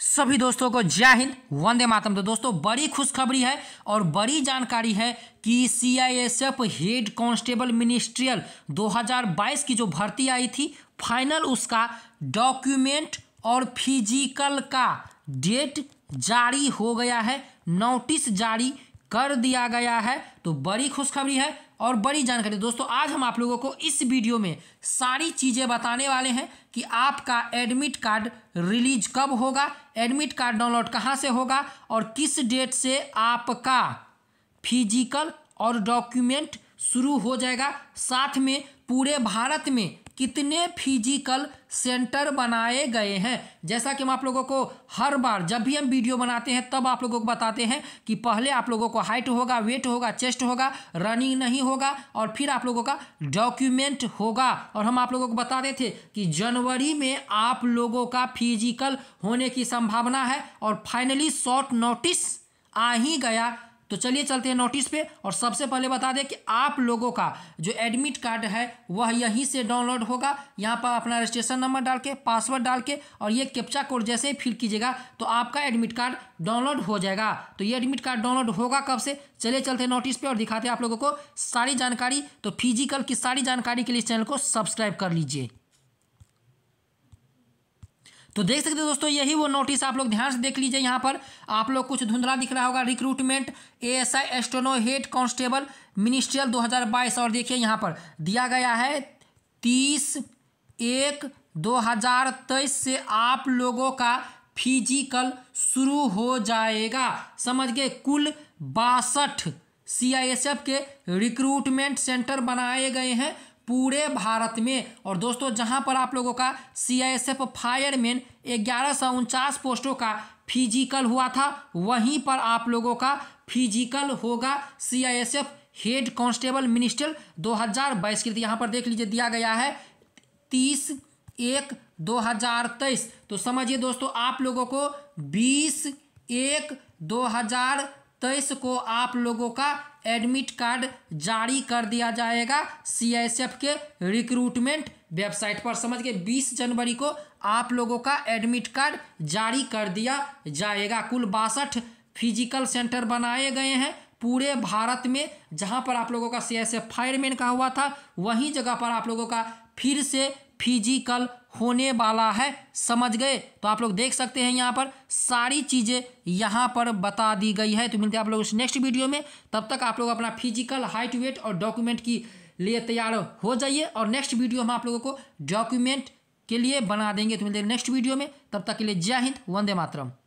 सभी दोस्तों को जय हिंद वंदे मातम तो दोस्तों बड़ी खुशखबरी है और बड़ी जानकारी है कि C I S F head constable ministerial 2022 की जो भर्ती आई थी फाइनल उसका डॉक्यूमेंट और फिजिकल का डेट जारी हो गया है नोटिस जारी कर दिया गया है तो बड़ी खुशखबरी है और बड़ी जानकारी दोस्तों आज हम आप लोगों को इस वीडियो में सारी चीज़ें बताने वाले हैं कि आपका एडमिट कार्ड रिलीज कब होगा एडमिट कार्ड डाउनलोड कहाँ से होगा और किस डेट से आपका फिजिकल और डॉक्यूमेंट शुरू हो जाएगा साथ में पूरे भारत में कितने फिजिकल सेंटर बनाए गए हैं जैसा कि हम आप लोगों को हर बार जब भी हम वीडियो बनाते हैं तब आप लोगों को बताते हैं कि पहले आप लोगों को हाइट होगा वेट होगा चेस्ट होगा रनिंग नहीं होगा और फिर आप लोगों का डॉक्यूमेंट होगा और हम आप लोगों को बताते थे कि जनवरी में आप लोगों का फिजिकल होने की संभावना है और फाइनली शॉर्ट नोटिस आ ही गया तो चलिए चलते हैं नोटिस पे और सबसे पहले बता दें कि आप लोगों का जो एडमिट कार्ड है वह यहीं से डाउनलोड होगा यहाँ पर अपना रजिस्ट्रेशन नंबर डाल के पासवर्ड डाल के और ये कैप्चा कोड जैसे ही फिल कीजिएगा तो आपका एडमिट कार्ड डाउनलोड हो जाएगा तो ये एडमिट कार्ड डाउनलोड होगा कब से चलिए चलते हैं नोटिस पे और दिखाते हैं आप लोगों को सारी जानकारी तो फिजिकल की सारी जानकारी के लिए चैनल को सब्सक्राइब कर लीजिए तो देख सकते हैं दोस्तों यही वो नोटिस आप लोग ध्यान से देख लीजिए यहाँ पर आप लोग कुछ धुंधला दिख रहा होगा रिक्रूटमेंट ए एस आई एस्ट्रोनो हेड कांस्टेबल मिनिस्ट्रियल 2022 और देखिए यहाँ पर दिया गया है तीस एक 2023 से आप लोगों का फिजिकल शुरू हो जाएगा समझ गए कुल बासठ सी के रिक्रूटमेंट सेंटर बनाए गए हैं पूरे भारत में और दोस्तों जहां पर आप लोगों का C I S F fireman ग्यारह सौ उनचास पोस्टों का फिजिकल हुआ था वहीं पर आप लोगों का फिजिकल होगा C I S F head constable minister 2022 के यहाँ पर देख लीजिए दिया गया है तीस एक 2023 तो समझिए दोस्तों आप लोगों को बीस एक हज़ार तेईस तो को आप लोगों का एडमिट कार्ड जारी कर दिया जाएगा सीआईएसएफ के रिक्रूटमेंट वेबसाइट पर समझ के 20 जनवरी को आप लोगों का एडमिट कार्ड जारी कर दिया जाएगा कुल बासठ फिजिकल सेंटर बनाए गए हैं पूरे भारत में जहां पर आप लोगों का सी एस फायरमैन का हुआ था वहीं जगह पर आप लोगों का फिर से फिजिकल होने वाला है समझ गए तो आप लोग देख सकते हैं यहाँ पर सारी चीज़ें यहाँ पर बता दी गई है तो मिलते हैं आप लोग उस नेक्स्ट वीडियो में तब तक आप लोग अपना फिजिकल हाइट वेट और डॉक्यूमेंट की लिए तैयार हो जाइए और नेक्स्ट वीडियो हम आप लोगों को डॉक्यूमेंट के लिए बना देंगे तो मिलते हैं नेक्स्ट वीडियो में तब तक के लिए जय हिंद वंदे मातरम